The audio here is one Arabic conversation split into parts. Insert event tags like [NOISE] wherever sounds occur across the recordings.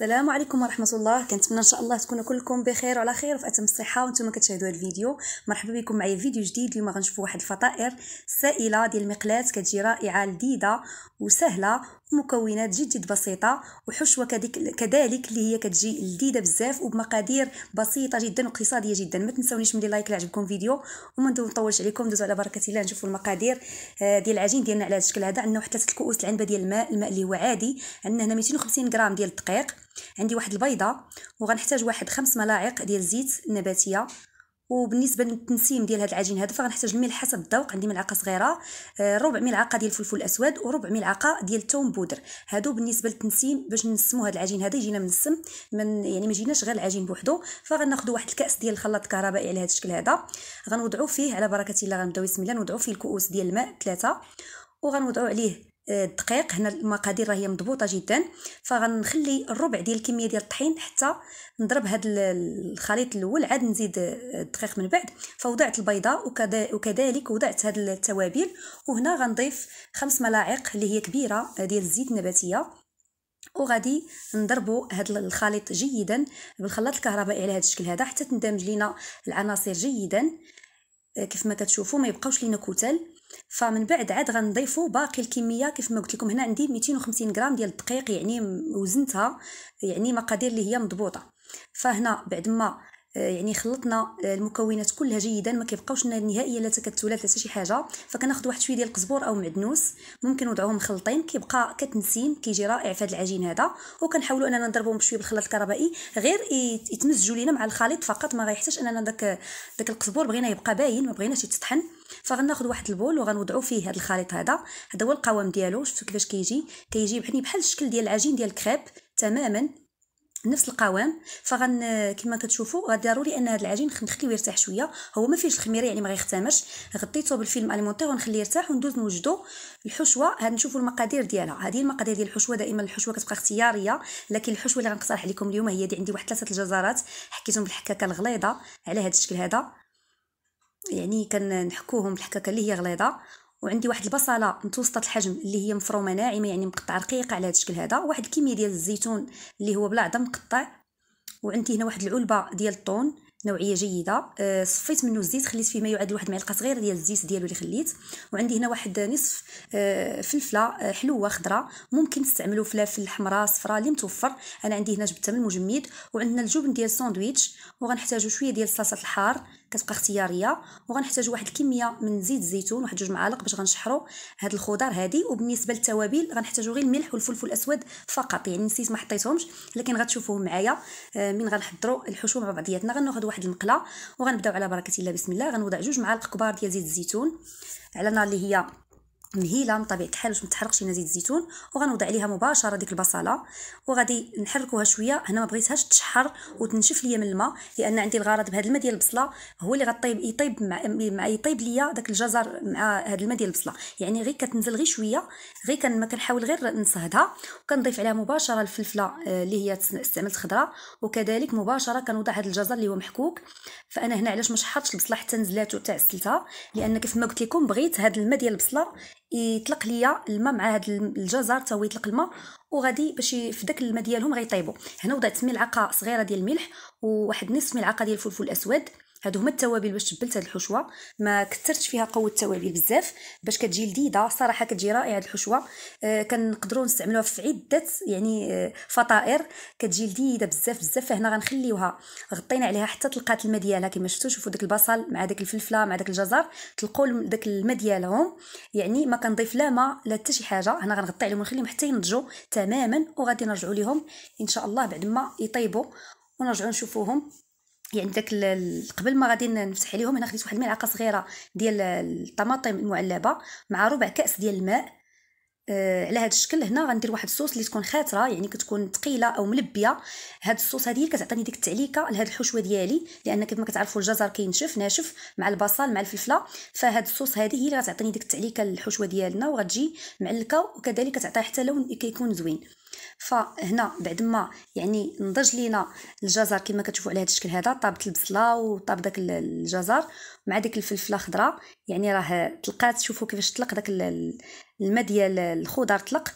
السلام عليكم ورحمه الله كنتمنى ان شاء الله تكونوا كلكم بخير وعلى خير وفي اتم الصحه وانتم كتشاهدوا الفيديو مرحبا بكم معايا فيديو جديد اليوم غنشوفوا واحد الفطائر سائله ديال المقلات كتجي رائعه لذيذه وسهله مكونات جد جد بسيطه وحشوه كذلك اللي هي كتجي لذيذه بزاف وبمقادير بسيطه جدا واقتصاديه جدا ما تنسونيش ملي لايك عجبكم فيديو وما نطولش عليكم دوزو على بركه الله نشوفوا المقادير آه، ديال العجين ديالنا على هذا الشكل هذا عندنا واحد ثلاثه كؤوس العنبه ديال الماء الماء اللي هو عادي عندنا هنا 250 غرام ديال الدقيق عندي واحد البيضه وغنحتاج واحد خمس ملاعق ديال الزيت النباتيه وبالنسبه للتنسيم ديال هاد العجين هذا فغنحتاج الملح حسب الذوق عندي ملعقه صغيره آه، ربع ملعقه ديال الفلفل الاسود وربع ملعقه ديال الثوم بودر هادو بالنسبه للتنسيم باش نسمو هاد العجين هذا يجينا منسم من يعني ما يجيناش غير العجين بوحدو فغناخذوا واحد الكاس ديال الخلاط الكهربائي على هاد الشكل هذا غنوضعوا فيه على بركه الله غنبداو بسم الله نوضعوا فيه الكؤوس ديال الماء ثلاثه وغنوضعوا عليه الدقيق هنا المقادير راهي مضبوطه جدا فغنخلي الربع ديال الكميه ديال الطحين حتى نضرب هذا الخليط الاول عاد نزيد الدقيق من بعد فوضعت البيضه وكذلك وضعت هاد التوابل وهنا غنضيف خمس ملاعق اللي هي كبيره ديال الزيت النباتيه وغادي نضربوا هذا الخليط جيدا بالخلاط الكهربائي على هذا الشكل هذا حتى تندمج لينا العناصر جيدا كيف ما كتشوفوا ما يبقاوش لينا كتل فمن بعد عاد غنضيفوا باقي الكميه كيف ما قلت لكم هنا عندي 250 غرام ديال الدقيق يعني وزنتها يعني مقادير اللي هي مضبوطه فهنا بعد ما يعني خلطنا المكونات كلها جيدا ما كيبقاوش لنا نهائيا لا تكتلات لا شي حاجه فكناخذ واحد شويه ديال القزبور او معدنوس ممكن نوضعوهم مخلطين كيبقى كتنسيم كيجي رائع في هذا العجين هذا وكنحاولوا اننا نضربهم بشويه بالخلاط الكهربائي غير يتمزجوا لينا مع الخليط فقط ما غيحتاجش اننا داك داك القزبور بغينا يبقى باين ما بغيناش يتطحن فغناخذ واحد البول وغنوضعو فيه هذا الخليط هذا هذا هو القوام ديالو شفتوا كيفاش كيجي كيجي بحال بحال الشكل ديال العجين ديال الكريب تماما نفس القوام فغن كما كتشوفوا ضروري ان هذا العجين نخليه يرتاح شويه هو ما فيهش الخميره يعني ما غيختمرش غطيته بالفيلم اليمونتير ونخليه يرتاح وندوز نوجدو الحشوه هاد نشوفوا المقادير ديالها هذه المقادير ديال الحشوه دائما الحشوه كتبقى اختياريه لكن الحشوه اللي غنقترح عليكم اليوم هي دي عندي واحد ثلاثه الجزرات حكيتهم بالحكاكه الغليظه على هذا الشكل هذا يعني كنحكوهم بالحكاكه اللي هي غليظه وعندي واحد البصله متوسطه الحجم اللي هي مفرومه ناعمه يعني مقطعه رقيقه على هذا الشكل هذا واحد الكميه ديال الزيتون اللي هو بلا مقطع وعندي هنا واحد العلبه ديال الطون نوعيه جيده آه، صفيت منه الزيت خليت فيه ما يعادل واحد المعلقه صغيره ديال الزيت ديالو اللي خليت وعندي هنا واحد نصف آه، فلفله آه، حلوه خضراء ممكن تستعملوا فلافل حمراء صفراء اللي متوفر انا عندي هنا جبتها من المجمد وعندنا الجبن ديال الساندويتش وغنحتاجو شويه ديال صلصه الحار كتبقى اختياريه وغنحتاج واحد الكميه من زيت الزيتون واحد جوج معالق باش غنشحروا هاد الخضر هادي وبالنسبه للتوابل غنحتاجو غير الملح والفلفل الاسود فقط يعني نسيت ما حطيتهمش لكن غتشوفوهم معايا آه، من غنحضروا الحشو مع بعضياتنا غناخذ واحد المقله وغنبداو على بركه الله بسم الله غنوضع جوج معالق كبار ديال زيت الزيتون على نار اللي هي مهيله من طبيعه الحال باش ما تحرقش لينا زيت الزيتون وغنوضع عليها مباشره ديك البصله وغادي نحركوها شويه هنا ما بغيتهاش تشحر وتنشف ليا من الماء لان عندي الغرض بهذا الماء ديال البصله هو اللي غطيب يطيب مع, مع يطيب ليا داك الجزر مع هذا الماء ديال البصله يعني غير كتنزل غير شويه غير كان ما كنحاول غير نصهدها وكنضيف عليها مباشره الفلفله آه، اللي هي استعملت خضراء وكذلك مباشره كنوضع هذا الجزر اللي هو محكوك فانا هنا علاش ما شحرتش البصله حتى نزلات وتعسلتها لان كيف ما قلت لكم بغيت هذا الماء ديال البصله يطلق ليا الماء مع هذا الجزر تا هو يطلق الماء وغادي باش في داك الماء ديالهم غيطيبوا هنا وضعت ملعقه صغيره ديال الملح وواحد نصف ملعقه ديال الفلفل الاسود هادو هما التوابل باش تبلت هاد الحشوه ما كثرتش فيها قوه التوابل بزاف باش كتجي لذيذه صراحه كتجي رائعه الحشوه آه كنقدروا نستعملوها في عده يعني آه فطائر كتجي لذيذه بزاف بزاف فهنا غنخليوها غطينا عليها حتى تلقات الماء ديالها كما شفتوا شوفوا داك البصل مع داك الفلفله مع داك الجزر تلقوا داك الماء ديالهم يعني ما كنضيف لا ما لا حتى شي حاجه هنا غنغطي عليهم ونخليهم حتى ينضجوا تماما وغادي نرجعوا ليهم ان شاء الله بعد ما يطيبوا ونرجعوا نشوفوهم يعني داك قبل ما غادي نفتح عليهم انا خديت واحد الملعقه صغيره ديال الطماطم المعلبه مع ربع كاس ديال الماء آه على هذا الشكل هنا غندير واحد الصوص اللي تكون خاتره يعني كتكون ثقيله او ملبيه هاد الصوص هذه كتعطيني ديك التعليكه لهاد الحشوه ديالي لان كما كتعرفوا الجزر كينشف ناشف مع البصل مع الفلفله فهاد الصوص هذه هي اللي غتعطيني ديك التعليكه للحشوه ديالنا وغتجي معلكه وكذلك كتعطي حتى لون كيكون زوين فهنا بعد ما يعني نضج لينا الجزر كما كتشوفوا على هذا الشكل هذا طابت البصله وطاب داك الجزر مع ديك الفلفله خضراء يعني راه طلقات شوفوا كيفاش طلق داك الماء ديال الخضر طلق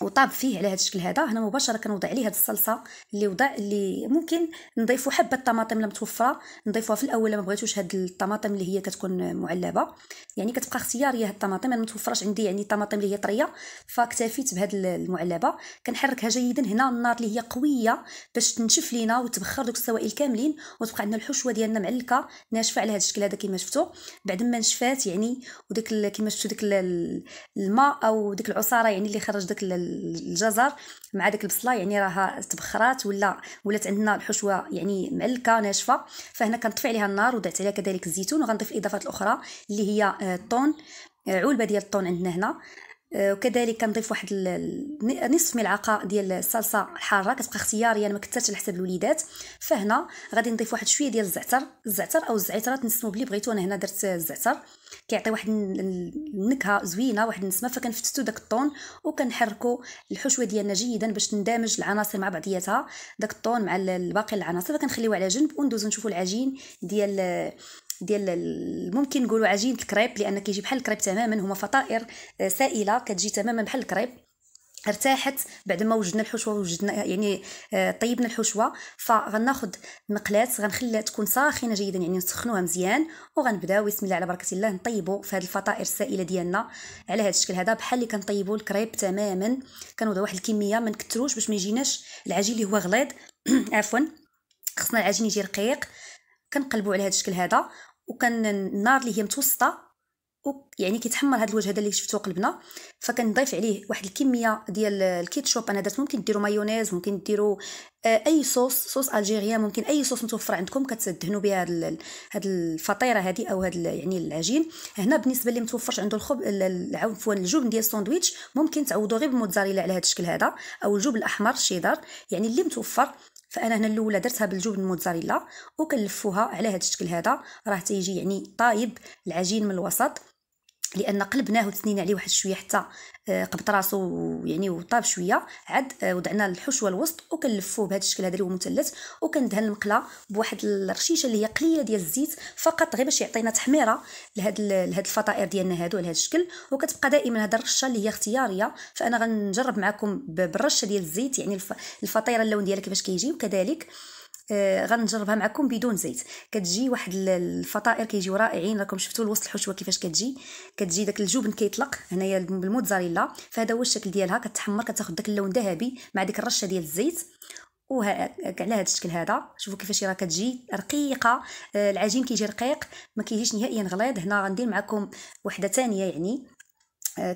وطاب فيه على هذا الشكل هذا هنا مباشره كنوضع عليه هذه الصلصه اللي وضع اللي ممكن نضيفوا حبه الطماطم المتوفره متوفره نضيفوها في الاول ما بغيتوش هاد الطماطم اللي هي كتكون معلبه يعني كتبقى اختياريه هاد الطماطم انا متوفراش عندي يعني الطماطم اللي هي طريه فاكتفيت بهاد المعلبه كنحركها جيدا هنا النار اللي هي قويه باش تنشف لينا وتبخر دوك السوائل كاملين وتبقى عندنا الحشوه ديالنا معلكه ناشفه على هذا الشكل هذا كما شفتوا بعد ما نشفات يعني وداك كما شفتوا داك الماء او داك العصاره يعني اللي خرج داك الجزر مع داك البصله يعني راها تبخرات ولا ولات عندنا الحشوه يعني معلكه ناشفه فهنا كنطفي عليها النار وضعت عليها كذلك الزيتون وغنضيف الاضافات الاخرى اللي هي آه، الطون علبه ديال الطون عندنا هنا آه، وكذلك كنضيف واحد نصف ملعقه ديال الصلصه الحاره كتبقى اختياريه يعني ما كثرتش على حساب الوليدات فهنا غادي نضيف واحد شويه ديال الزعتر الزعتر او الزعتره تنسمو بلي بغيتو انا هنا درت الزعتر كيعطي واحد النكهه زوينه واحد النسمه فكنفتتو داك الطون وكنحركو الحشوه ديالنا جيدا باش تندمج العناصر مع بعضياتها داك الطون مع باقي العناصر فكنخليوه على جنب وندوزو نشوفو العجين ديال ديال ممكن نقولوا عجينه الكريب لان كيجي بحال الكريب تماما هما فطائر آه، سائله كتجي تماما بحال الكريب ارتاحت بعد ما وجدنا الحشوه وجدنا يعني آه، طيبنا الحشوه فغناخذ مقلات غنخليها تكون ساخنه جيدا يعني نسخنوها مزيان وغنبداو بسم الله على بركه الله نطيبوا في هذه الفطائر السائله ديالنا على هذا الشكل هذا بحال اللي كنطيبوا الكريب تماما كنوضع واحد الكميه ما نكثروش باش ما يجيناش العجين اللي هو غليظ [CLEARS THROAT] عفوا خصنا العجين يجي رقيق كنقلبوا على هذا الشكل هذا وكان النار اللي هي متوسطه يعني كيتحمر هذا الوجه هذا اللي شفتو قلبنا فكنضيف عليه واحد الكميه ديال الكيتشوب انا درت ممكن ديروا مايونيز ممكن ديروا آه، اي صوص صوص الجيريا ممكن اي صوص متوفر عندكم كتدهنوا بها هاد الفطيره هذه او هاد يعني العجين هنا بالنسبه اللي متوفرش عنده الخب عفوا الجبن ديال الساندويتش ممكن تعوضوا غير بالموتزاريلا على هذا الشكل هذا او الجبن الاحمر الشيدر يعني اللي متوفر فانا هنا الاولى درتها بالجبن الموتزاريلا وكنلفوها على هذا الشكل هذا راه تيجي يعني طايب العجين من الوسط لان قلبناه وتسنينا عليه واحد شويه حتى آه، قبط راسو يعني وطاب شويه عاد آه، وضعنا الحشوه الوسط وكنلفوه بهذا الشكل هذا اللي هو مثلث وكندهن المقله بواحد الرشيشه اللي هي قليله ديال الزيت فقط غير باش يعطينا تحميره لهاد لهاد الفطائر ديالنا هادو على هذا الشكل وكتبقى دائما هاد الرشه اللي هي اختياريه فانا غنجرب معكم بالرشه ديال الزيت يعني الفطيره اللون ديالها كيفاش كيجي وكذلك آه، غنجربها معكم بدون زيت كتجي واحد الفطائر كيجيو رائعين راكم شفتوا الوسط الحشوه كيفاش كتجي كتجي داك الجبن كيطلق هنايا بالموتزاريلا فهذا هو الشكل ديالها كتحمر كتاخذ داك اللون ذهبي مع ديك الرشه ديال الزيت آه، على هذا الشكل هذا شوفوا كيفاش راه كتجي رقيقه آه، العجين كيجي رقيق ما كيجيش نهائيا غليظ هنا غندير معكم وحده ثانيه يعني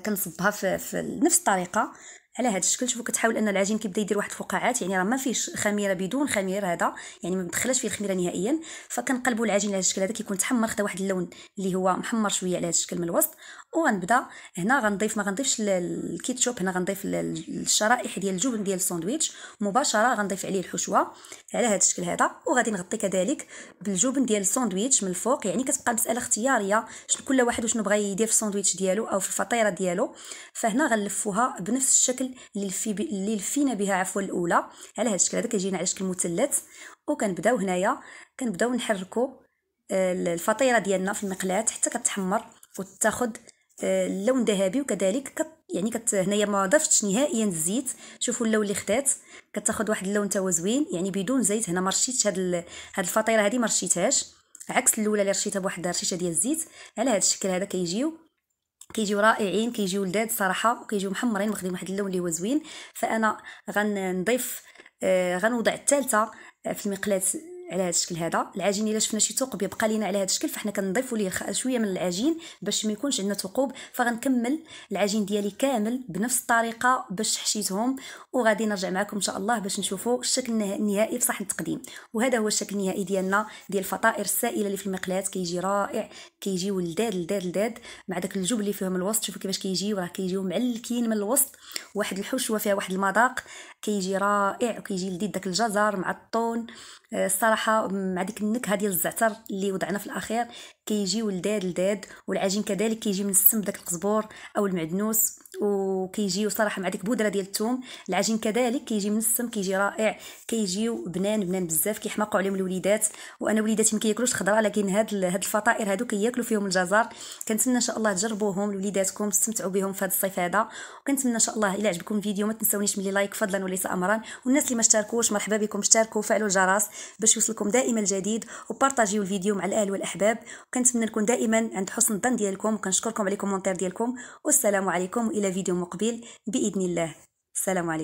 كنصبها في نفس الطريقه على هذا الشكل شوفوا كتحاول ان العجين كيبدا يدير واحد الفقاعات يعني راه ما فيهش خميره بدون خمير هذا يعني ما مدخلاش فيه الخميره نهائيا فكنقلبوا العجين على هذا الشكل هذا كيكون تحمر خدا واحد اللون اللي هو محمر شويه على هذا الشكل من الوسط وغنبدا هنا غنضيف ما غنضيفش الكيتشوب هنا غنضيف الشرائح ديال الجبن ديال الساندويتش مباشره غنضيف عليه الحشوه على هذا الشكل هذا وغادي نغطي كذلك بالجبن ديال الساندويتش من الفوق يعني كتبقى المساله اختياريه شنو كل واحد وشنو بغى يدير في الساندويتش ديالو او في الفطيره ديالو فهنا غنلفوها بنفس الشكل اللي اللي لفينا بها عفوا الاولى على هذا الشكل هذا كيجينا على شكل مثلث وكنبداو هنايا كنبداو نحركو آه، الفطيره ديالنا في المقلاة حتى كتحمر وتاخذ اللون ذهبي وكذلك كت يعني كت هنايا ما ضفتش نهائيا الزيت شوفوا اللون اللي خدات كتاخذ واحد اللون توازوين زوين يعني بدون زيت هنا ما رشيتش هاد ال... هاد الفطيره هذه ما رشيتهاش عكس الاولى اللي رشيتها بواحد رشيشه ديال الزيت على هذا الشكل هذا كيجيو كيجيو رائعين كيجيو لذاذ صراحه وكيجيو محمرين واخدين واحد اللون اللي هو زوين فانا غنضيف آه، غنوضع الثالثه آه، في المقلاه على هذا الشكل هذا العجين الا شفنا شي ثقب يبقى لينا على هذا الشكل فحنا كنضيفوا ليه شويه من العجين باش ما يكونش عندنا ثقوب فغنكمل العجين ديالي كامل بنفس الطريقه باش حشيتهم وغادي نرجع معكم ان شاء الله باش نشوفوا الشكل النهائي في صحن التقديم وهذا هو الشكل النهائي ديالنا ديال الفطائر السائله اللي في المقلاه كيجي رائع كيجيو ولداد لداد لداد مع داك الجبن اللي فيهم الوسط شوفوا كيفاش كيجيو راه كيجيو معلكين من الوسط واحد الحشوه فيها واحد المذاق كيجي رائع وكيجي لذيذ داك الجزر مع الطون آه، الصراحه مع ديك النكهه ديال الزعتر اللي وضعنا في الاخير كيجي ولداد لداد والعجين كذلك كيجي من السم داك القزبور او المعدنوس وكيجيو صراحه مع ديك بودره ديال الثوم العجين كذلك كيجي من السم كيجي رائع كيجيو بنان بنان بزاف كيحماقوا عليهم الوليدات وانا وليداتي ما كياكلوش الخضره لكن هاد هاد الفطائر هادو كياكلوا فيهم الجزر كنتمنى ان شاء الله تجربوهم لوليداتكم استمتعوا بهم في هذا الصيف هذا وكنتمنى ان شاء الله الا عجبكم الفيديو ما تنساونيش من لايك فضلا وليس امرا والناس اللي ما اشتركوش مرحبا بكم اشتركوا وفعلوا الجرس باش يوصلكم دائما الجديد وبارطاجيو الفيديو مع الاهل والاحباب وكن كنتمنى نكون دائما عند حسن الظن ديالكم وكنشكركم على الكومونتير ديالكم والسلام عليكم الى فيديو مقبل باذن الله السلام عليكم